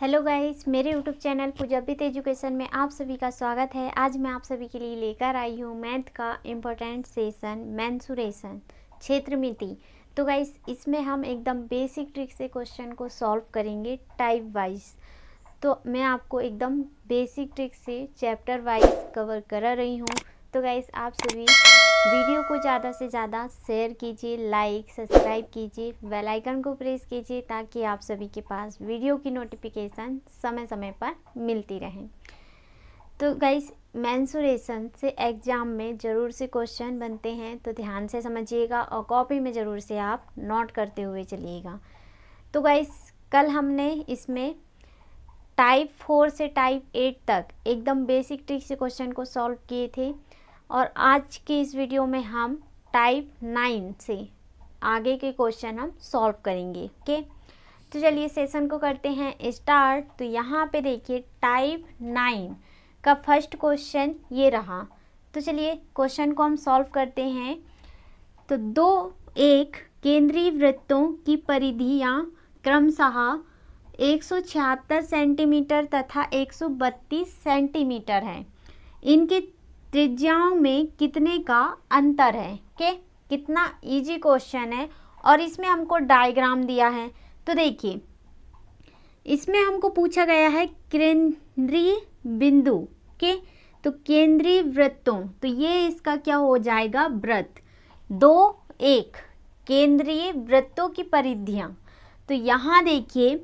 Hello guys मेरे YouTube channel पूजाबित education में आप सभी का स्वागत है आज मैं आप सभी के लिए लेकर आई हूँ मैथ का इम्पोर्टेंट सेशन मैंसुरेशन क्षेत्र मिति तो गाइस इसमें हम एकदम बेसिक ट्रिक से क्वेश्चन को सॉल्व करेंगे टाइप वाइज तो मैं आपको एकदम बेसिक ट्रिक से चैप्टर वाइज कवर करा रही हूँ तो गाइस आप सभी वीडियो को ज़्यादा से ज़्यादा शेयर कीजिए लाइक सब्सक्राइब कीजिए बेल आइकन को प्रेस कीजिए ताकि आप सभी के पास वीडियो की नोटिफिकेशन समय समय पर मिलती रहे तो गाइस मैंसुरेशन से एग्ज़ाम में ज़रूर से क्वेश्चन बनते हैं तो ध्यान से समझिएगा और कॉपी में ज़रूर से आप नोट करते हुए चलिएगा तो गाइस कल हमने इसमें टाइप फोर से टाइप एट तक एकदम बेसिक ट्रिक से क्वेश्चन को सॉल्व किए थे और आज के इस वीडियो में हम टाइप नाइन से आगे के क्वेश्चन हम सॉल्व करेंगे ओके तो चलिए सेशन को करते हैं स्टार्ट तो यहाँ पे देखिए टाइप नाइन का फर्स्ट क्वेश्चन ये रहा तो चलिए क्वेश्चन को हम सॉल्व करते हैं तो दो एक केंद्रीय वृत्तों की परिधियाँ क्रमशः एक सेंटीमीटर तथा 132 सेंटीमीटर हैं इनके त्रिज्याओं में कितने का अंतर है के कितना इजी क्वेश्चन है और इसमें हमको डायग्राम दिया है तो देखिए इसमें हमको पूछा गया है केंद्रीय बिंदु के तो केंद्रीय वृत्तों तो ये इसका क्या हो जाएगा व्रत दो एक केंद्रीय वृत्तों की परिधियाँ तो यहाँ देखिए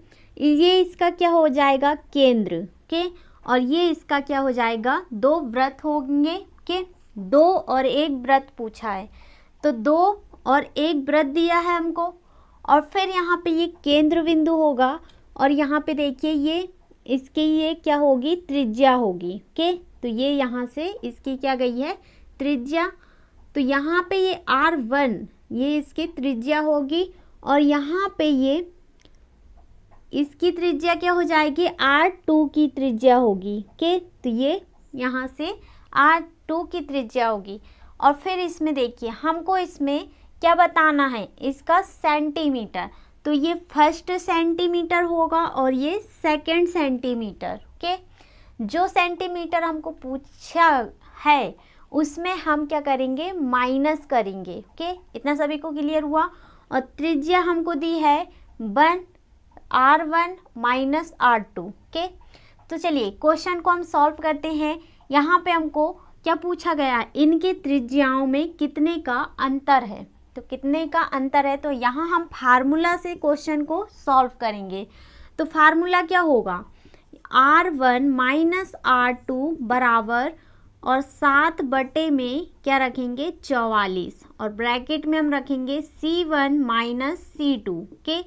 ये इसका क्या हो जाएगा केंद्र के और ये इसका क्या हो जाएगा दो व्रत होंगे के दो और एक व्रत पूछा है तो दो और एक व्रत दिया है हमको और फिर यहाँ पे ये केंद्र बिंदु होगा और यहाँ पे देखिए ये इसके ये क्या होगी त्रिज्या होगी के तो ये यहाँ से इसकी क्या गई है त्रिज्या तो यहाँ पे ये आर वन ये इसकी त्रिज्या होगी और यहाँ पे ये इसकी त्रिज्या क्या हो जाएगी आर टू की त्रिज्या होगी के तो ये यहाँ से आर टू की त्रिज्या होगी और फिर इसमें देखिए हमको इसमें क्या बताना है इसका सेंटीमीटर तो ये फर्स्ट सेंटीमीटर होगा और ये सेकंड सेंटीमीटर ओके जो सेंटीमीटर हमको पूछा है उसमें हम क्या करेंगे माइनस करेंगे ओके इतना सभी को क्लियर हुआ और त्रिज्या हमको दी है one R one minus R two okay तो चलिए क्वेश्चन को हम सॉल्व करते हैं यहाँ पे हमको क्या पूछा गया है त्रिज्याओं में कितने का अंतर है तो कितने का अंतर है तो यहाँ हम फार्मूला से क्वेश्चन को सॉल्व करेंगे तो फार्मूला क्या होगा R one minus R two बराबर और सात बटे में क्या रखेंगे चौवालीस और ब्रैकेट में हम रखेंगे C one minus C two के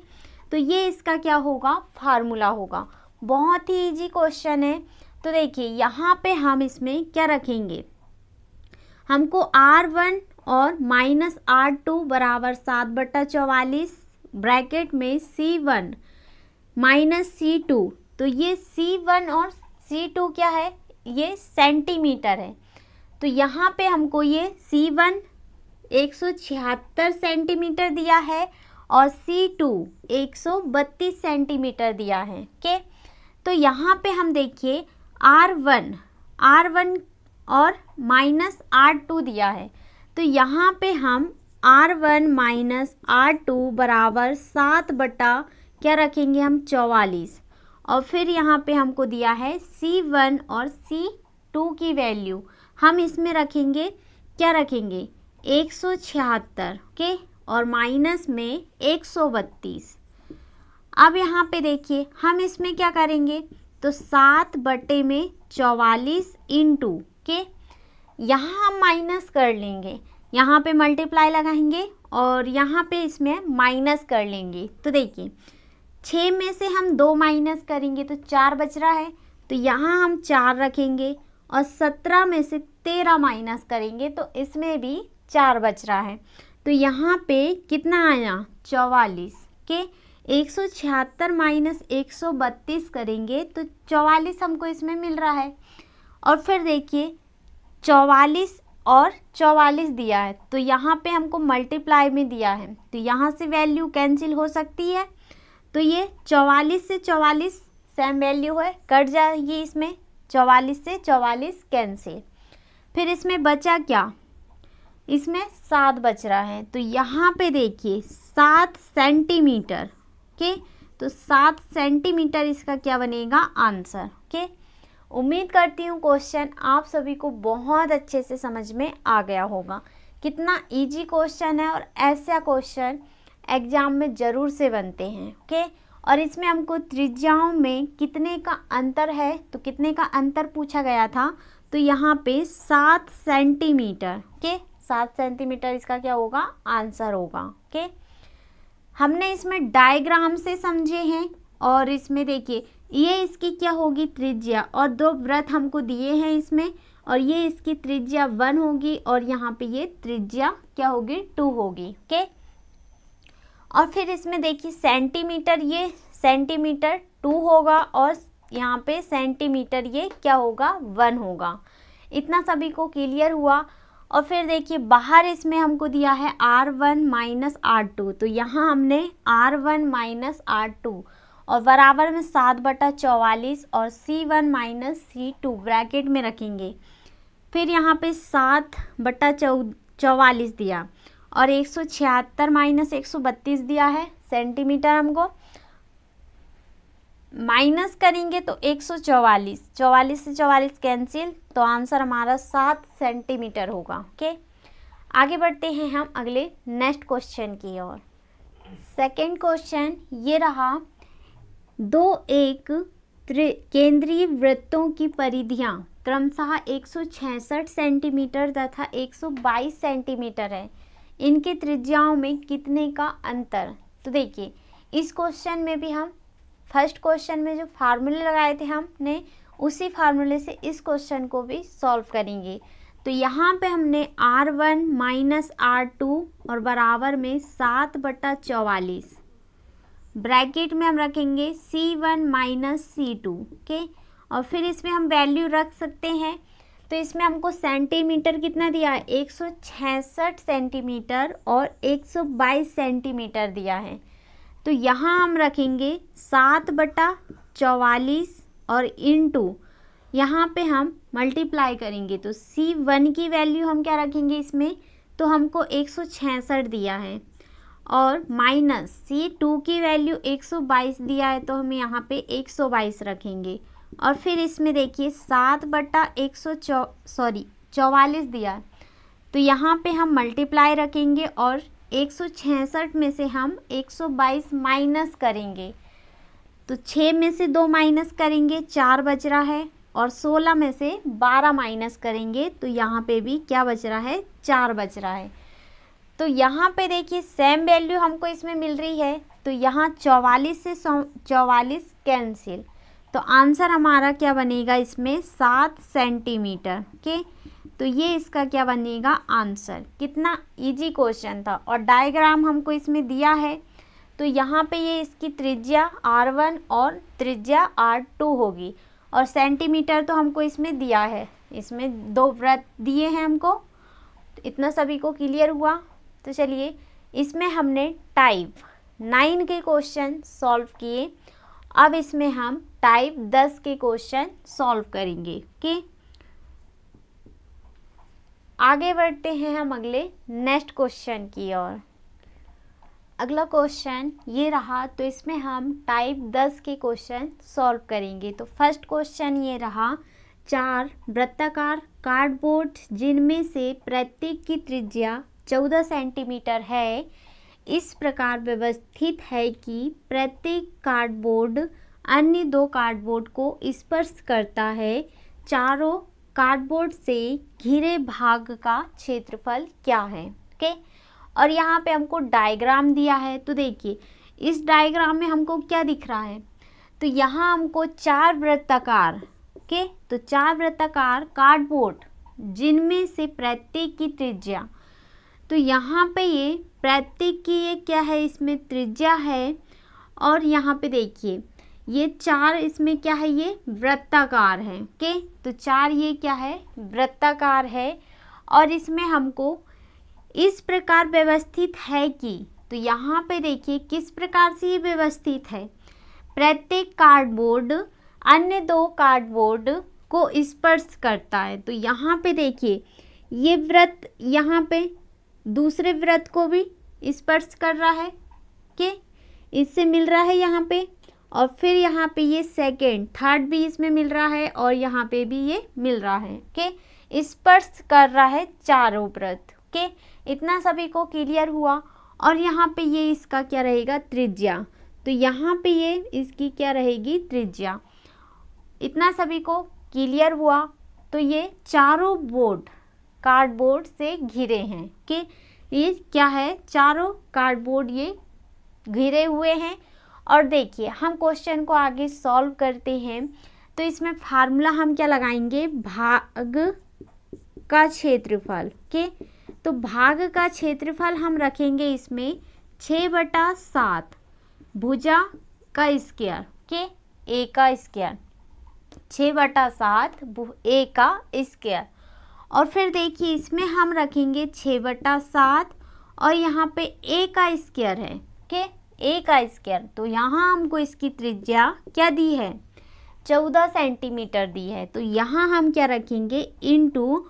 तो ये इसका क्या होगा फार्मूला होगा बहुत ही इजी क्वेश्चन है तो देखिए यहाँ पे हम इसमें क्या रखेंगे हमको आर वन और माइनस आर टू बराबर सात बट्टा चौवालीस ब्रैकेट में C one minus C two तो ये सी वन और सी टू क्या है ये सेंटीमीटर है तो यहाँ पे हमको ये सी वन एक सौ छिहत्तर सेंटीमीटर दिया है और सी टू एक सौ बत्तीस सेंटीमीटर दिया है के तो यहाँ पे हम देखिए आर वन आर वन और माइनस आर टू दिया है तो यहाँ पे हम R one minus R two बराबर सात बटा क्या रखेंगे हम चौवालीस और फिर यहाँ पे हमको दिया है सी वन और सी टू की वैल्यू हम इसमें रखेंगे क्या रखेंगे एक सौ छिहत्तर ओके और माइनस में एक सौ बत्तीस अब यहाँ पे देखिए हम इसमें क्या करेंगे तो सात बटे में चौवालीस इन टू के यहाँ हम माइनस कर लेंगे यहाँ पे मल्टीप्लाई लगाएंगे और यहाँ पे इसमें माइनस कर लेंगे तो देखिए छः में से हम दो माइनस करेंगे तो चार बच रहा है तो यहाँ हम चार रखेंगे और सत्रह में से तेरह माइनस करेंगे तो इसमें भी चार बच रहा है तो यहाँ पे कितना आया चौवालीस के एक सौ छिहत्तर माइनस एक सौ बत्तीस करेंगे तो चौवालीस हमको इसमें मिल रहा है और फिर देखिए चौवालीस और चौवालीस दिया है तो यहाँ पे हमको मल्टीप्लाई में दिया है तो यहाँ से वैल्यू कैंसिल हो सकती है तो ये चौवालीस से चौवालीस सेम वैल्यू है कट जाएगी इसमें चौवालीस से चौवालीस कैंसिल फिर इसमें बचा क्या इसमें सात बच रहा है तो यहाँ पे देखिए सात सेंटीमीटर ओके तो सात सेंटीमीटर इसका क्या बनेगा आंसर ओके उम्मीद करती हूँ क्वेश्चन आप सभी को बहुत अच्छे से समझ में आ गया होगा कितना इजी क्वेश्चन है और ऐसा क्वेश्चन एग्ज़ाम में ज़रूर से बनते हैं ओके और इसमें हमको त्रिज्याओं में कितने का अंतर है तो कितने का अंतर पूछा गया था तो यहाँ पे सात सेंटीमीटर के सात सेंटीमीटर इसका क्या होगा आंसर होगा ओके हमने इसमें डायग्राम से समझे हैं और इसमें देखिए ये इसकी क्या होगी त्रिज्या और दो व्रत हमको दिए हैं इसमें और ये इसकी त्रिज्या वन होगी और यहाँ पे ये त्रिज्या क्या होगी टू होगी ओके और फिर इसमें देखिए सेंटीमीटर ये सेंटीमीटर टू होगा और यहाँ पे सेंटीमीटर ये क्या होगा वन होगा इतना सभी को क्लियर हुआ और फिर देखिए बाहर इसमें हमको दिया है R one minus R two तो यहाँ हमने R one minus R two और बराबर में सात बटा चौवालीस और C one minus C two bracket में रखेंगे फिर यहाँ पे सात बटा चौ चौवालीस दिया और एक सौ छिहत्तर माइनस एक सौ बत्तीस दिया है सेंटीमीटर हमको माइनस करेंगे तो 144 44 से 44 कैंसिल तो आंसर हमारा सात सेंटीमीटर होगा ओके आगे बढ़ते हैं हम अगले नेक्स्ट क्वेश्चन की ओर सेकंड क्वेश्चन ये रहा दो एक केंद्रीय वृत्तों की परिधियाँ क्रमशः एक सेंटीमीटर तथा 122 सेंटीमीटर है इनके त्रिज्याओं में कितने का अंतर तो देखिए इस क्वेश्चन में भी हम फर्स्ट क्वेश्चन में जो फार्मूले लगाए थे हमने उसी फार्मूले से इस क्वेश्चन को भी सॉल्व करेंगे तो यहाँ पे हमने R one minus R two और बराबर में सात बटा चौवालीस ब्रैकेट में हम रखेंगे C one minus C two okay और फिर इसमें हम वैल्यू रख सकते हैं तो इसमें हमको सेंटीमीटर कितना दिया है एक सेंटीमीटर और बाईस सेंटीमीटर दिया है तो यहाँ हम रखेंगे सात बटा चौवालीस और इनटू यहाँ पे हम मल्टीप्लाई करेंगे तो सी वन की वैल्यू हम क्या रखेंगे इसमें तो हमको एक सौ छियासठ दिया है और माइनस सी टू की वैल्यू एक सौ बाईस दिया है तो हम यहाँ पे एक सौ बाईस रखेंगे और फिर इसमें देखिए सात बटा एक सौ चौ सॉरी चौवालीस दिया है तो यहाँ पे हम मल्टीप्लाई रखेंगे और 166 में से हम 122 माइनस करेंगे तो 6 में से दो माइनस करेंगे चार बच रहा है और 16 में से 12 माइनस करेंगे तो यहाँ पे भी क्या बच रहा है चार बच रहा है तो यहाँ पे देखिए सेम वैल्यू हमको इसमें मिल रही है तो यहाँ चौवालीस से चौवालीस कैंसिल तो आंसर हमारा क्या बनेगा इसमें सात सेंटीमीटर के तो ये इसका क्या बनेगा आंसर कितना इजी क्वेश्चन था और डायग्राम हमको इसमें दिया है तो यहाँ पे ये इसकी त्रिज्या आर वन और त्रिज्या आर टू होगी और सेंटीमीटर तो हमको इसमें दिया है इसमें दो व्रत दिए हैं हमको इतना सभी को क्लियर हुआ तो चलिए इसमें हमने टाइप नाइन के क्वेश्चन सॉल्व किए अब इसमें हम टाइप दस के क्वेश्चन सॉल्व करेंगे कि आगे बढ़ते हैं हम अगले नेक्स्ट क्वेश्चन की ओर अगला क्वेश्चन ये रहा तो इसमें हम टाइप दस के क्वेश्चन सॉल्व करेंगे तो फर्स्ट क्वेश्चन ये रहा चार वृत्ताकार कार्डबोर्ड जिनमें से प्रत्येक की त्रिज्या चौदह सेंटीमीटर है इस प्रकार व्यवस्थित है कि प्रत्येक कार्डबोर्ड अन्य दो कार्डबोर्ड को स्पर्श करता है चारों कार्डबोर्ड से घिरे भाग का क्षेत्रफल क्या है ओके और यहाँ पे हमको डायग्राम दिया है तो देखिए इस डायग्राम में हमको क्या दिख रहा है तो यहाँ हमको चार वृत्ताकार के तो चार वृत्ताकार कार्डबोर्ड जिनमें से प्रत्येक की त्रिज्या तो यहाँ पे ये प्रत्येक की ये क्या है इसमें त्रिज्या है और यहाँ पे देखिए ये चार इसमें क्या है ये वृत्ताकार है के तो चार ये क्या है वृत्ताकार है और इसमें हमको इस प्रकार व्यवस्थित है कि तो यहाँ पे देखिए किस प्रकार से ये व्यवस्थित है प्रत्येक कार्डबोर्ड अन्य दो कार्डबोर्ड को स्पर्श करता है तो यहाँ पे देखिए ये व्रत यहाँ पे दूसरे व्रत को भी स्पर्श कर रहा है के इससे मिल रहा है यहाँ पे और फिर यहाँ पे ये सेकेंड थर्ड भी इसमें मिल रहा है और यहाँ पे भी ये मिल रहा है ओके स्पर्श कर रहा है चारों व्रत ओके इतना सभी को क्लियर हुआ और यहाँ पे ये इसका क्या रहेगा त्रिज्या तो यहाँ पे ये इसकी क्या रहेगी त्रिज्या इतना सभी को क्लियर हुआ तो ये चारों बोर्ड कार्डबोर्ड से घिरे हैं कि ये क्या है चारों कार्डबोर्ड ये घिरे हुए हैं और देखिए हम क्वेश्चन को आगे सॉल्व करते हैं तो इसमें फार्मूला हम क्या लगाएंगे भाग का क्षेत्रफल के तो भाग का क्षेत्रफल हम रखेंगे इसमें छ बटा सात भुजा का स्क्वायर के ए का स्क्वायर छ बटा सात ए का स्क्वायर और फिर देखिए इसमें हम रखेंगे छ बटा सात और यहाँ पे ए का स्क्वायर है के ए का स्क्वायर तो यहाँ हमको इसकी त्रिज्या क्या दी है चौदह सेंटीमीटर दी है तो यहाँ हम क्या रखेंगे इन टू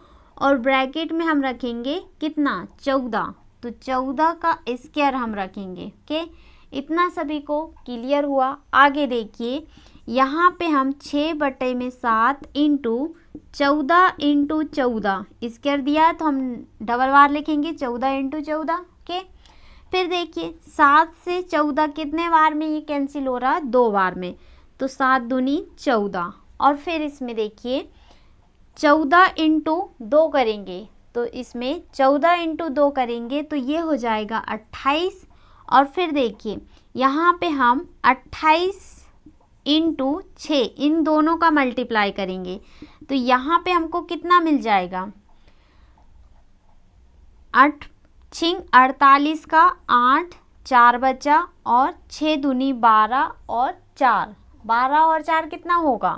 और ब्रैकेट में हम रखेंगे कितना चौदह तो चौदह का स्क्वायर हम रखेंगे ओके इतना सभी को क्लियर हुआ आगे देखिए यहाँ पे हम छः बटे में सात इंटू चौदह इंटू चौदह स्क्वायर दिया तो हम डबल बार लिखेंगे चौदह इंटू चौदह ओके फिर देखिए सात से चौदह कितने बार में ये कैंसिल हो रहा है दो बार में तो सात दूनी चौदह और फिर इसमें देखिए चौदह इंटू दो करेंगे तो इसमें चौदह इंटू दो करेंगे तो ये हो जाएगा अट्ठाईस और फिर देखिए यहाँ पे हम अट्ठाईस इंटू छः इन दोनों का मल्टीप्लाई करेंगे तो यहाँ पे हमको कितना मिल जाएगा आठ छिंग अड़तालीस का आठ चार बचा और छः दुनी बारह और चार बारह और चार कितना होगा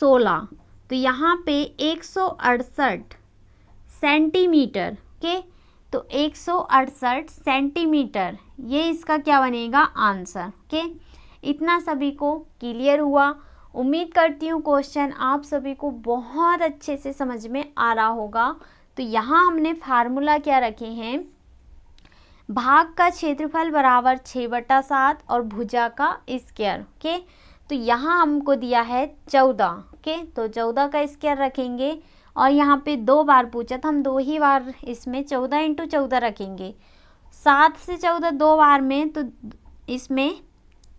सोलह तो यहाँ पे एक सौ अड़सठ सेंटीमीटर के तो एक सौ अड़सठ सेंटीमीटर ये इसका क्या बनेगा आंसर के इतना सभी को क्लियर हुआ उम्मीद करती हूँ क्वेश्चन आप सभी को बहुत अच्छे से समझ में आ रहा होगा तो यहाँ हमने फार्मूला क्या रखे हैं भाग का क्षेत्रफल बराबर छः बटा सात और भुजा का स्क्वायर ओके तो यहाँ हमको दिया है चौदह ओके तो चौदह का स्क्वायर रखेंगे और यहाँ पे दो बार पूछा तो हम दो ही बार इसमें चौदह इंटू चौदह रखेंगे सात से चौदह दो बार में तो इसमें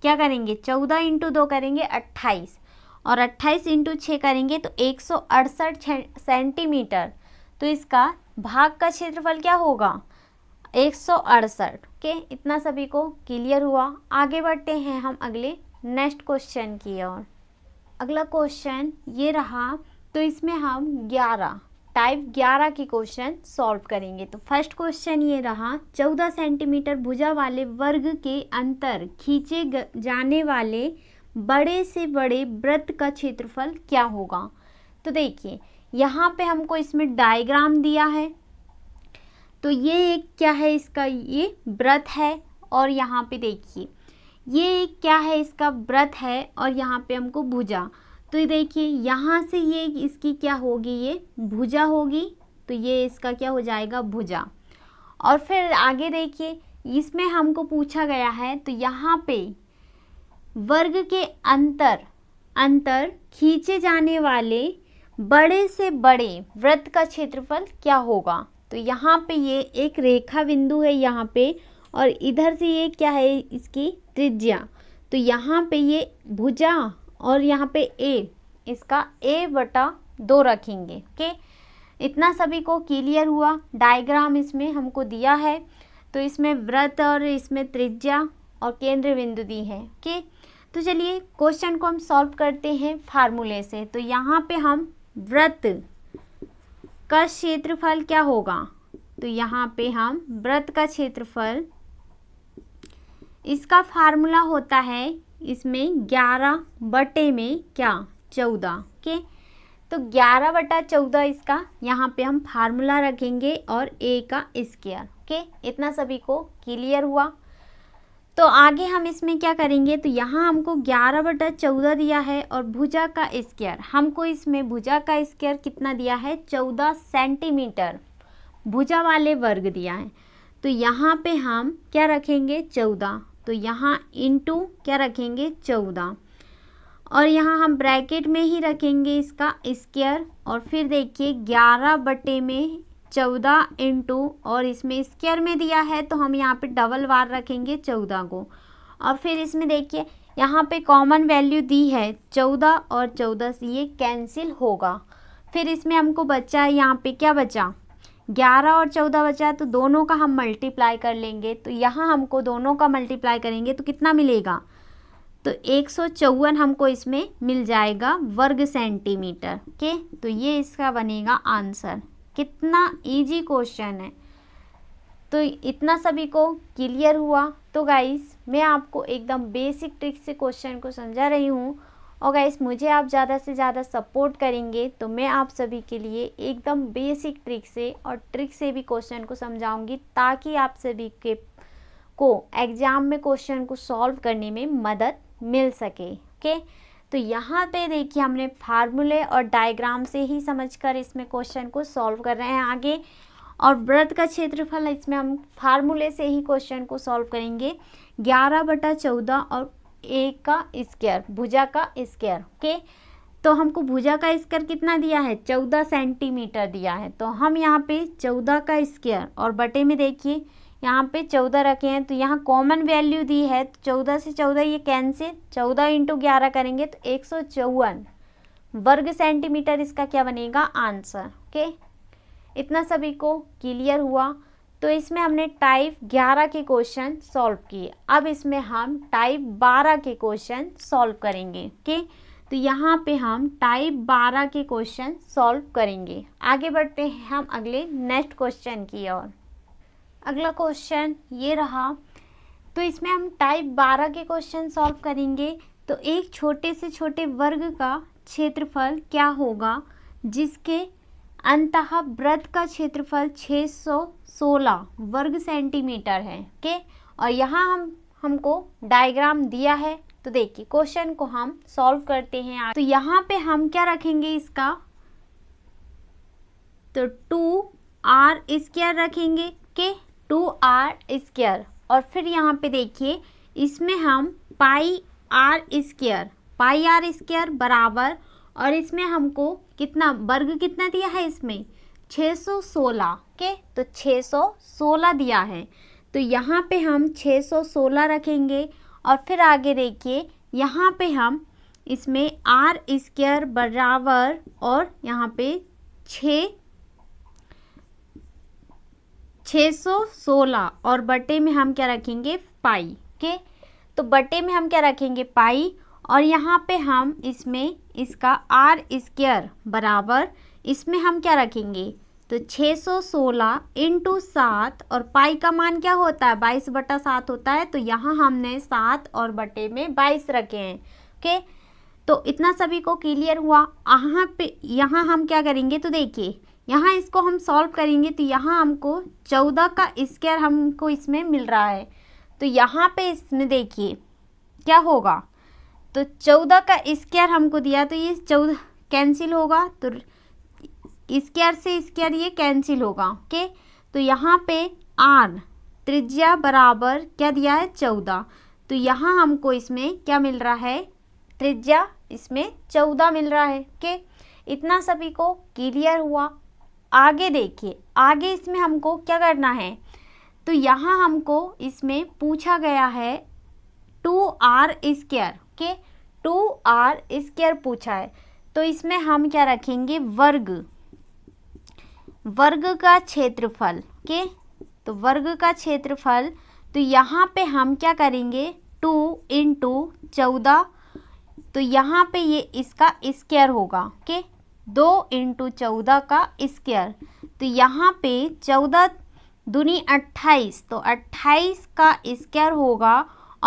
क्या करेंगे चौदह इंटू दो करेंगे अट्ठाईस और अट्ठाईस इंटू छः करेंगे तो एक सौ अड़सठ सेंटीमीटर तो इसका भाग का क्षेत्रफल क्या होगा एक सौ अड़सठ के इतना सभी को क्लियर हुआ आगे बढ़ते हैं हम अगले नेक्स्ट क्वेश्चन की ओर अगला क्वेश्चन ये रहा तो इसमें हम ग्यारह टाइप 11 के क्वेश्चन सॉल्व करेंगे तो फर्स्ट क्वेश्चन ये रहा 14 सेंटीमीटर भुजा वाले वर्ग के अंतर खींचे जाने वाले बड़े से बड़े व्रत का क्षेत्रफल क्या होगा तो देखिए यहाँ पे हमको इसमें डायग्राम दिया है तो ये एक क्या है इसका ये व्रत है और यहाँ पे देखिए ये एक क्या है इसका व्रत है और यहाँ पे हमको भुजा तो ये देखिए यहाँ से ये इसकी क्या होगी ये भुजा होगी तो ये इसका क्या हो जाएगा भुजा और फिर आगे देखिए इसमें हमको पूछा गया है तो यहाँ पे वर्ग के अंतर अंतर खींचे जाने वाले बड़े से बड़े व्रत का क्षेत्रफल क्या होगा तो यहाँ पे ये एक रेखा बिंदु है यहाँ पे और इधर से ये क्या है इसकी त्रिज्या तो यहाँ पे ये भुजा और यहाँ पे ए इसका ए बटा दो रखेंगे ओके इतना सभी को क्लियर हुआ डायग्राम इसमें हमको दिया है तो इसमें व्रत और इसमें त्रिज्या और केंद्र बिंदु दी है ओके तो चलिए क्वेश्चन को हम सॉल्व करते हैं फार्मूले से तो यहाँ पे हम व्रत का क्षेत्रफल क्या होगा तो यहाँ पे हम व्रत का क्षेत्रफल इसका फार्मूला होता है इसमें ग्यारह बटे में क्या चौदह ओके तो ग्यारह बटा चौदह इसका यहाँ पे हम फार्मूला रखेंगे और ए का स्केयर ओके इतना सभी को क्लियर हुआ तो आगे हम इसमें क्या करेंगे तो यहाँ हमको ग्यारह बटा चौदह दिया है और भुजा का स्क्वायर हमको इसमें भुजा का स्क्वायर कितना दिया है चौदह सेंटीमीटर भुजा वाले वर्ग दिया है तो यहाँ पे हम क्या रखेंगे चौदह तो यहाँ इंटू क्या रखेंगे चौदह और यहाँ हम ब्रैकेट में ही रखेंगे इसका स्क्वायर और फिर देखिए ग्यारह बटे में चौदह इंटू और इसमें स्क्वायर में दिया है तो हम यहाँ पे डबल बार रखेंगे चौदह को और फिर इसमें देखिए यहाँ पे कॉमन वैल्यू दी है चौदह और चौदह से ये कैंसिल होगा फिर इसमें हमको बचा है यहाँ पे क्या बचा ग्यारह और चौदह बचा तो दोनों का हम मल्टीप्लाई कर लेंगे तो यहाँ हमको दोनों का मल्टीप्लाई करेंगे तो कितना मिलेगा तो एक सौ चौवन हमको इसमें मिल जाएगा वर्ग सेंटीमीटर ओके तो ये इसका बनेगा आंसर कितना इजी क्वेश्चन है तो इतना सभी को क्लियर हुआ तो गाइस मैं आपको एकदम बेसिक ट्रिक से क्वेश्चन को समझा रही हूँ और गाइस मुझे आप ज़्यादा से ज़्यादा सपोर्ट करेंगे तो मैं आप सभी के लिए एकदम बेसिक ट्रिक से और ट्रिक से भी क्वेश्चन को समझाऊँगी ताकि आप सभी के को एग्ज़ाम में क्वेश्चन को सॉल्व करने में मदद मिल सके ओके okay? तो यहाँ पे देखिए हमने फार्मूले और डायग्राम से ही समझकर इसमें क्वेश्चन को सॉल्व कर रहे हैं आगे और व्रत का क्षेत्रफल इसमें हम फार्मूले से ही क्वेश्चन को सॉल्व करेंगे ग्यारह बटा चौदह और एक का स्क्वायर भुजा का स्क्वायर ओके तो हमको भुजा का स्क्वायर कितना दिया है चौदह सेंटीमीटर दिया है तो हम यहाँ पे चौदह का स्क्वायर और बटे में देखिए यहाँ पे चौदह रखे हैं तो यहाँ कॉमन वैल्यू दी है तो चौदह से चौदह ये कैंसिल चौदह इंटू ग्यारह करेंगे तो एक सौ चौवन वर्ग सेंटीमीटर इसका क्या बनेगा आंसर ओके इतना सभी को क्लियर हुआ तो इसमें हमने टाइप ग्यारह के क्वेश्चन सॉल्व किए अब इसमें हम टाइप बारह के क्वेश्चन सॉल्व करेंगे ओके तो यहाँ पे हम टाइप बारह के क्वेश्चन सॉल्व करेंगे आगे बढ़ते हैं हम अगले नेक्स्ट क्वेश्चन की ओर अगला क्वेश्चन ये रहा तो इसमें हम टाइप बारह के क्वेश्चन सॉल्व करेंगे तो एक छोटे से छोटे वर्ग का क्षेत्रफल क्या होगा जिसके अंतः व्रत का क्षेत्रफल 616 वर्ग सेंटीमीटर है के और यहाँ हम हमको डायग्राम दिया है तो देखिए क्वेश्चन को हम सॉल्व करते हैं तो यहाँ पे हम क्या रखेंगे इसका तो टू आर स्क्र रखेंगे के टू आर स्क्र और फिर यहाँ पे देखिए इसमें हम pi R square pi R square बराबर और इसमें हमको कितना वर्ग कितना दिया है इसमें 616 के तो 616 दिया है तो यहाँ पे हम 616 रखेंगे और फिर आगे देखिए यहाँ पे हम इसमें आर स्क्र बराबर और यहाँ पे छः 616 सौ सोलह और बटे में हम क्या रखेंगे पाई के तो बटे में हम क्या रखेंगे पाई और यहाँ पे हम इसमें इसका आर स्क्र बराबर इसमें हम क्या रखेंगे तो 616 सौ सोलह इंटू सात और पाई का मान क्या होता है बाईस बटा सात होता है तो यहाँ हमने सात और बटे में बाईस रखे हैं ओके तो इतना सभी को क्लियर हुआ यहाँ पे यहाँ हम क्या करेंगे तो देखिए यहाँ इसको हम सॉल्व करेंगे तो यहाँ हमको चौदह का स्क्वायर हमको इसमें मिल रहा है तो यहाँ पे इसमें देखिए क्या होगा तो चौदह का स्क्वायर हमको दिया तो ये चौदह कैंसिल होगा तो स्क्वायर से स्क्वायर ये कैंसिल होगा ओके तो यहाँ पे आर त्रिज्या बराबर क्या दिया है चौदह तो यहाँ हमको इसमें क्या मिल रहा है त्रिज्या इसमें चौदह मिल रहा है ओके इतना सभी को क्लियर हुआ आगे देखिए आगे इसमें हमको क्या करना है तो यहाँ हमको इसमें पूछा गया है two R square okay two R square पूछा है तो इसमें हम क्या रखेंगे वर्ग वर्ग का क्षेत्रफल ओके तो वर्ग का क्षेत्रफल तो यहाँ पे हम क्या करेंगे टू इन टू चौदह तो यहाँ पे ये इसका स्केयर होगा ओके दो इंटू चौदह का स्क्वायर तो यहाँ पे चौदह दूनी अट्ठाईस तो अट्ठाईस का स्क्वायर होगा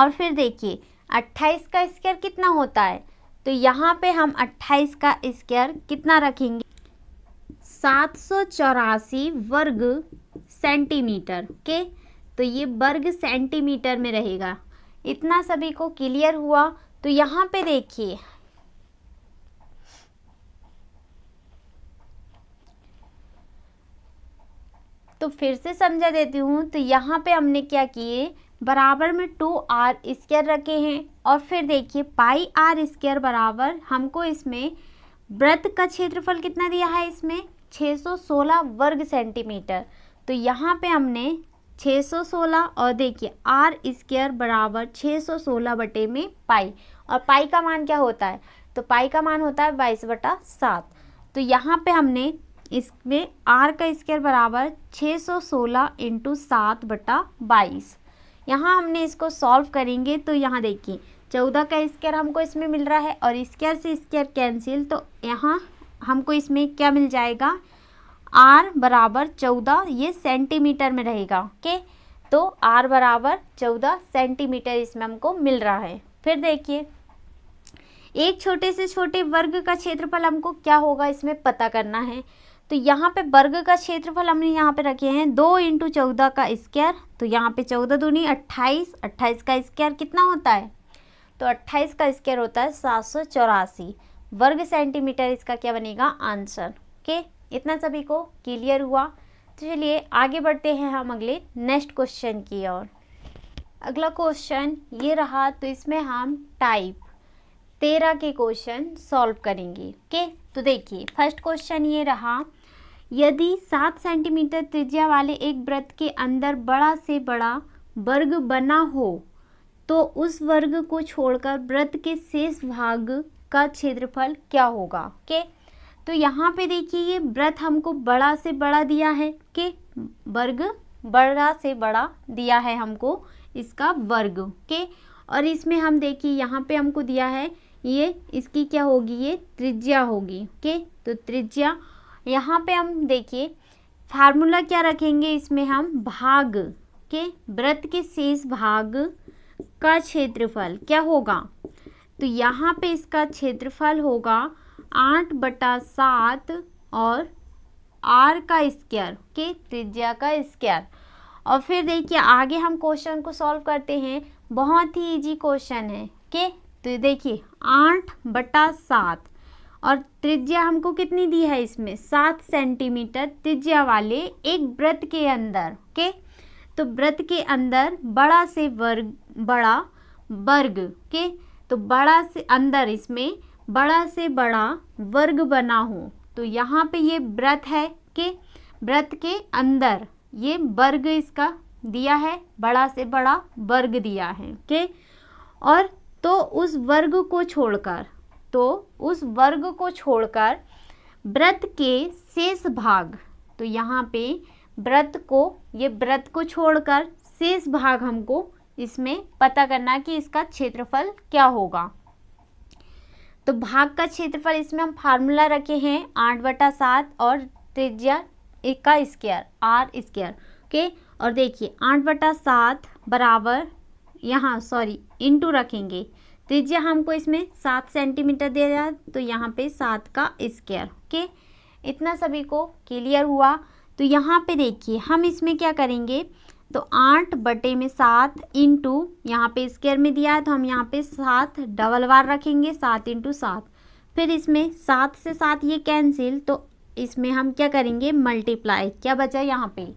और फिर देखिए अट्ठाईस का स्क्वायर कितना होता है तो यहाँ पे हम अट्ठाईस का स्क्वायर कितना रखेंगे सात सौ चौरासी वर्ग सेंटीमीटर के तो ये वर्ग सेंटीमीटर में रहेगा इतना सभी को क्लियर हुआ तो यहाँ पे देखिए तो फिर से समझा देती हूँ तो यहाँ पे हमने क्या किए बराबर में टू आर स्क्र रखे हैं और फिर देखिए पाई आर स्क्र बराबर हमको इसमें व्रत का क्षेत्रफल कितना दिया है इसमें 616 वर्ग सेंटीमीटर तो यहाँ पे हमने 616 और देखिए आर स्क्र बराबर 616 बटे में पाई और पाई का मान क्या होता है तो पाई का मान होता है बाईस बटा सात तो यहाँ पे हमने इसमें आर का स्क्वायर बराबर 616 सौ सोलह इंटू सात बटा बाईस यहाँ हमने इसको सॉल्व करेंगे तो यहाँ देखिए चौदह का स्क्वायर हमको इसमें मिल रहा है और स्क्वायर से स्क्वायर कैंसिल तो यहाँ हमको इसमें क्या मिल जाएगा आर बराबर चौदह ये सेंटीमीटर में रहेगा ओके तो आर बराबर चौदह सेंटीमीटर इसमें हमको मिल रहा है फिर देखिए एक छोटे से छोटे वर्ग का क्षेत्रफल हमको क्या होगा इसमें पता करना है तो यहाँ पे वर्ग का क्षेत्रफल हमने यहाँ पे रखे हैं दो इंटू चौदह का स्क्वायर तो यहाँ पे चौदह दूनी अट्ठाईस अट्ठाईस का स्क्वायर कितना होता है तो अट्ठाईस का स्क्वायर होता है सात सौ चौरासी वर्ग सेंटीमीटर इसका क्या बनेगा आंसर ओके इतना सभी को क्लियर हुआ तो चलिए आगे बढ़ते हैं हम अगले नेक्स्ट क्वेश्चन की ओर अगला क्वेश्चन ये रहा तो इसमें हम टाइप तेरह के क्वेश्चन सॉल्व करेंगे ओके तो देखिए फर्स्ट क्वेश्चन ये रहा यदि सात सेंटीमीटर त्रिज्या वाले एक वृत्त के अंदर बड़ा से बड़ा वर्ग बना हो तो उस वर्ग को छोड़कर वृत्त के शेष भाग का क्षेत्रफल क्या होगा के तो यहाँ पे देखिए ये व्रत हमको बड़ा से बड़ा दिया है के वर्ग बड़ा से बड़ा दिया है हमको इसका वर्ग के और इसमें हम देखिए यहाँ पे हमको दिया है ये इसकी क्या होगी ये त्रिज्या होगी के तो त्रिज्या यहाँ पे हम देखिए फार्मूला क्या रखेंगे इसमें हम भाग के व्रत के शेष भाग का क्षेत्रफल क्या होगा तो यहाँ पे इसका क्षेत्रफल होगा आठ बटा सात और आर का स्क्वायर के त्रिज्या का स्क्वायर और फिर देखिए आगे हम क्वेश्चन को सॉल्व करते हैं बहुत ही इजी क्वेश्चन है के तो देखिए आठ बटा सात और त्रिज्या हमको कितनी दी है इसमें सात सेंटीमीटर त्रिज्या वाले एक व्रत के अंदर ओके तो व्रत के अंदर बड़ा से वर्ग बड़ा वर्ग के तो बड़ा से अंदर इसमें बड़ा से बड़ा वर्ग बना हो तो यहाँ पे ये व्रत है के व्रत के अंदर ये वर्ग इसका दिया है बड़ा से बड़ा वर्ग दिया है के और तो उस वर्ग को छोड़कर तो उस वर्ग को छोड़कर व्रत के शेष भाग तो यहाँ पे व्रत को ये व्रत को छोड़कर शेष भाग हमको इसमें पता करना कि इसका क्षेत्रफल क्या होगा तो भाग का क्षेत्रफल इसमें हम फार्मूला रखे हैं आठ बटा सात और त्रिज्या का स्क्वायर आर स्क्वायर ओके और देखिए आठ बटा सात बराबर यहाँ सॉरी इनटू रखेंगे त्रिज्या हमको इसमें सात सेंटीमीटर दे रहा है तो यहाँ पे सात का स्क्वायर ओके इतना सभी को क्लियर हुआ तो यहाँ पे देखिए हम इसमें क्या करेंगे तो आठ बटे में सात इंटू यहाँ पे स्क्वायर में दिया है तो हम यहाँ पे सात डबल बार रखेंगे सात इंटू सात फिर इसमें सात से सात ये कैंसिल तो इसमें हम क्या करेंगे मल्टीप्लाई क्या बचा यहाँ पे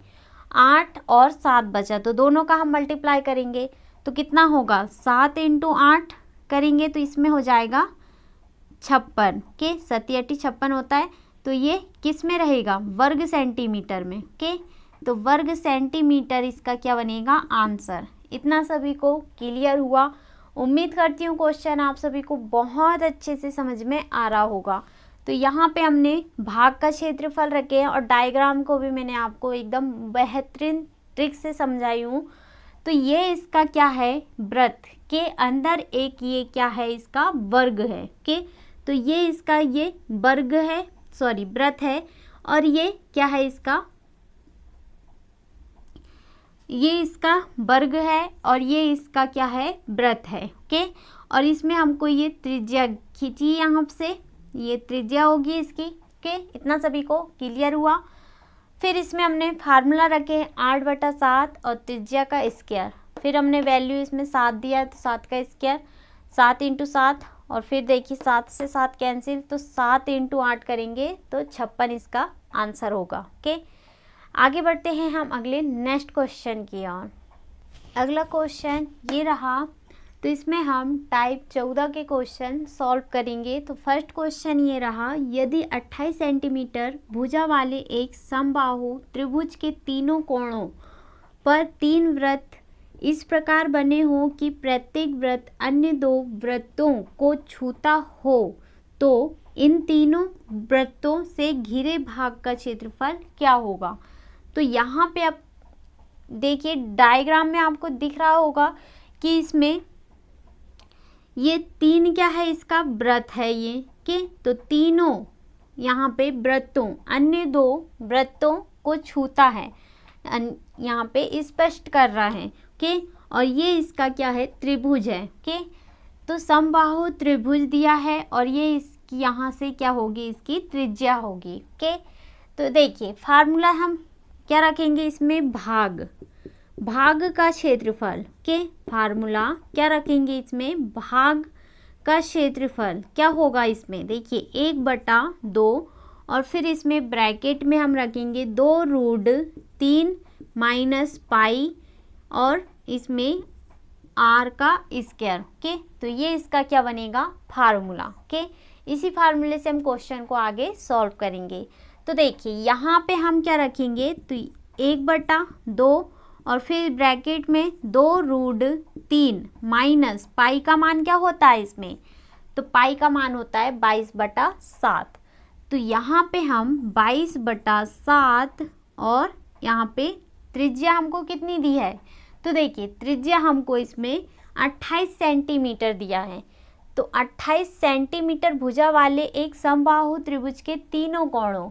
आठ और सात बचा तो दोनों का हम मल्टीप्लाई करेंगे तो कितना होगा सात इंटू आठ करेंगे तो इसमें हो जाएगा छप्पन के सती अट्टी छप्पन होता है तो ये किस में रहेगा वर्ग सेंटीमीटर में के तो वर्ग सेंटीमीटर इसका क्या बनेगा आंसर इतना सभी को क्लियर हुआ उम्मीद करती हूँ क्वेश्चन आप सभी को बहुत अच्छे से समझ में आ रहा होगा तो यहाँ पे हमने भाग का क्षेत्रफल रखे और डायग्राम को भी मैंने आपको एकदम बेहतरीन ट्रिक से समझाई हूँ तो ये इसका क्या है व्रत के अंदर एक ये क्या है इसका वर्ग है के तो ये इसका ये वर्ग है सॉरी व्रत है और ये क्या है इसका ये इसका वर्ग है और ये इसका क्या है व्रत है ओके और इसमें हमको ये त्रिज्या खींची यहाँ से ये त्रिज्या होगी इसकी ओके इतना सभी को क्लियर हुआ फिर इसमें हमने फार्मूला रखे हैं आठ बटा सात और त्रिज्या का स्क्वायर फिर हमने वैल्यू इसमें सात दिया है तो सात का स्क्वायर सात इंटू सात और फिर देखिए सात से सात कैंसिल तो सात इंटू आठ करेंगे तो छप्पन इसका आंसर होगा ओके आगे बढ़ते हैं हम अगले नेक्स्ट क्वेश्चन की ओर अगला क्वेश्चन ये रहा तो इसमें हम टाइप चौदह के क्वेश्चन सॉल्व करेंगे तो फर्स्ट क्वेश्चन ये रहा यदि 28 सेंटीमीटर भुजा वाले एक समबाहु त्रिभुज के तीनों कोणों पर तीन व्रत इस प्रकार बने हों कि प्रत्येक व्रत अन्य दो व्रतों को छूता हो तो इन तीनों व्रतों से घिरे भाग का क्षेत्रफल क्या होगा तो यहाँ पे आप देखिए डायग्राम में आपको दिख रहा होगा कि इसमें ये तीन क्या है इसका व्रत है ये के तो तीनों यहाँ पे व्रतों अन्य दो व्रतों को छूता है यहाँ पे स्पष्ट कर रहा है के और ये इसका क्या है त्रिभुज है के तो समबाहु त्रिभुज दिया है और ये इसकी यहाँ से क्या होगी इसकी त्रिज्या होगी के तो देखिए फार्मूला हम क्या रखेंगे इसमें भाग भाग का क्षेत्रफल के फार्मूला क्या रखेंगे इसमें भाग का क्षेत्रफल क्या होगा इसमें देखिए एक बटा दो और फिर इसमें ब्रैकेट में हम रखेंगे दो रूड तीन माइनस पाई और इसमें आर का स्क्वायर ओके तो ये इसका क्या बनेगा फार्मूला के इसी फार्मूले से हम क्वेश्चन को आगे सॉल्व करेंगे तो देखिए यहाँ पे हम क्या रखेंगे तो एक बटा दो और फिर ब्रैकेट में दो रूड तीन माइनस पाई का मान क्या होता है इसमें तो पाई का मान होता है बाईस बटा सात तो यहाँ पे हम बाईस बटा सात और यहाँ पे त्रिज्या हमको कितनी दी है तो देखिए त्रिज्या हमको इसमें अट्ठाईस सेंटीमीटर दिया है तो अट्ठाईस सेंटीमीटर भुजा वाले एक समबाहु त्रिभुज के तीनों कोणों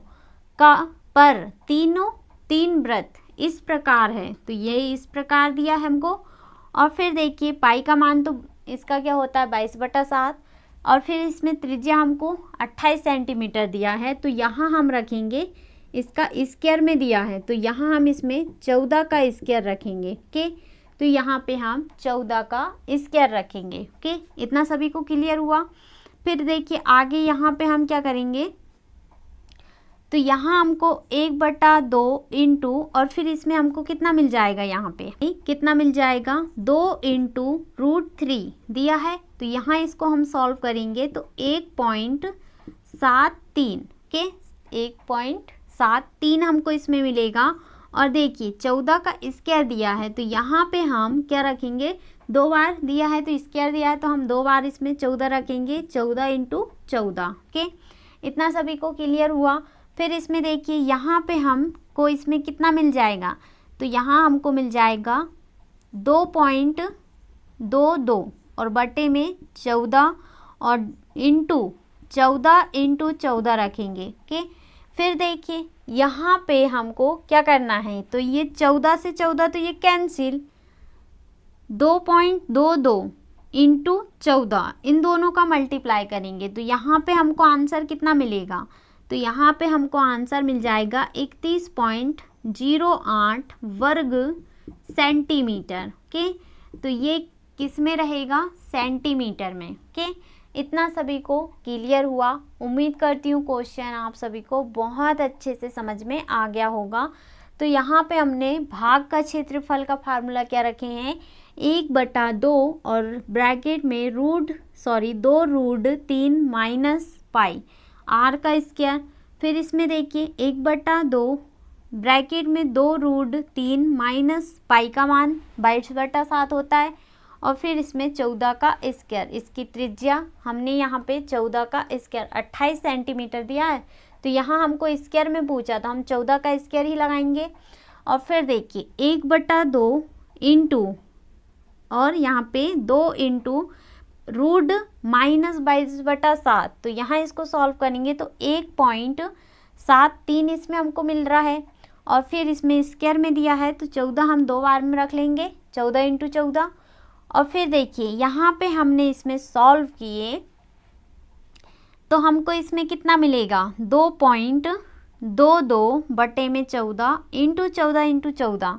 का पर तीनों तीन व्रत इस प्रकार है तो ये इस प्रकार दिया है हमको और फिर देखिए पाई का मान तो इसका क्या होता है बाईस बटा सात और फिर इसमें त्रिज्या हमको अट्ठाईस सेंटीमीटर दिया है तो यहाँ हम रखेंगे इसका स्केयर में दिया है तो यहाँ हम इसमें चौदह का स्केयर रखेंगे ओके तो यहाँ पे हम चौदह का स्केयर रखेंगे ओके इतना सभी को क्लियर हुआ फिर देखिए आगे यहाँ पे हम क्या करेंगे तो यहाँ हमको एक बटा दो इंटू और फिर इसमें हमको कितना मिल जाएगा यहाँ पे कितना मिल जाएगा दो इंटू रूट थ्री दिया है तो यहाँ इसको हम सॉल्व करेंगे तो एक पॉइंट सात तीन के एक पॉइंट सात तीन हमको इसमें मिलेगा और देखिए चौदह का स्क्वायर दिया है तो यहाँ पे हम क्या रखेंगे दो बार दिया है तो स्क्वायर दिया है तो हम दो बार इसमें चौदह रखेंगे चौदह इंटू चौदह ओके इतना सभी को क्लियर हुआ फिर इसमें देखिए यहाँ पे हमको इसमें कितना मिल जाएगा तो यहाँ हमको मिल जाएगा दो पॉइंट दो दो और बटे में चौदह और इंटू चौदह इंटू चौदह रखेंगे ओके फिर देखिए यहाँ पे हमको क्या करना है तो ये चौदह से चौदह तो ये कैंसिल दो पॉइंट दो दो इंटू चौदह इन दोनों का मल्टीप्लाई करेंगे तो यहाँ पे हमको आंसर कितना मिलेगा तो यहाँ पे हमको आंसर मिल जाएगा इकतीस पॉइंट जीरो आठ वर्ग सेंटीमीटर ओके तो ये किस में रहेगा सेंटीमीटर में ओके इतना सभी को क्लियर हुआ उम्मीद करती हूँ क्वेश्चन आप सभी को बहुत अच्छे से समझ में आ गया होगा तो यहाँ पे हमने भाग का क्षेत्रफल का फार्मूला क्या रखे हैं एक बटा दो और ब्रैकेट में रूड सॉरी दो रूड तीन माइनस पाई आर का स्क्वायर फिर इसमें देखिए एक बट्टा दो ब्रैकेट में दो रूट तीन माइनस पाई का मान बाईस बटा सात होता है और फिर इसमें चौदह का स्क्वायर इसकी त्रिज्या हमने यहाँ पे चौदह का स्क्वायर अट्ठाईस सेंटीमीटर दिया है तो यहाँ हमको स्क्वायर में पूछा तो हम चौदह का स्क्वायर ही लगाएंगे और फिर देखिए एक बटा दो इंटू और यहाँ पे दो इंटू रूड माइनस बाईस बटा सात तो यहाँ इसको सॉल्व करेंगे तो एक पॉइंट सात तीन इसमें हमको मिल रहा है और फिर इसमें स्क्वायर में दिया है तो चौदह हम दो बार में रख लेंगे चौदह इंटू चौदह और फिर देखिए यहाँ पे हमने इसमें सॉल्व किए तो हमको इसमें कितना मिलेगा दो पॉइंट दो दो बटे में चौदह इंटू चौदह इंटू चौदह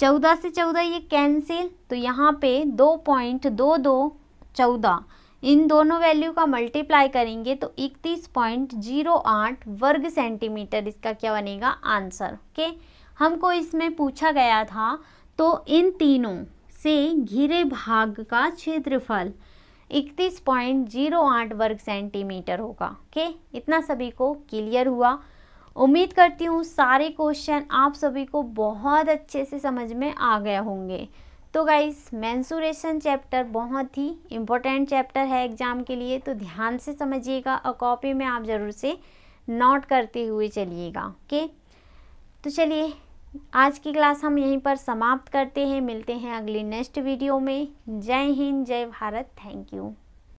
चौदह से चौदह ये कैंसिल तो यहाँ पे दो पॉइंट दो दो चौदह इन दोनों वैल्यू का मल्टीप्लाई करेंगे तो इकतीस पॉइंट जीरो आठ वर्ग सेंटीमीटर इसका क्या बनेगा आंसर ओके हमको इसमें पूछा गया था तो इन तीनों से घिरे भाग का क्षेत्रफल इकतीस पॉइंट जीरो आठ वर्ग सेंटीमीटर होगा ओके इतना सभी को क्लियर हुआ उम्मीद करती हूँ सारे क्वेश्चन आप सभी को बहुत अच्छे से समझ में आ गए होंगे तो गाइस मैंसूरेशन चैप्टर बहुत ही इम्पोर्टेंट चैप्टर है एग्ज़ाम के लिए तो ध्यान से समझिएगा और कॉपी में आप ज़रूर से नोट करते हुए चलिएगा ओके तो चलिए आज की क्लास हम यहीं पर समाप्त करते हैं मिलते हैं अगली नेक्स्ट वीडियो में जय हिंद जय भारत थैंक यू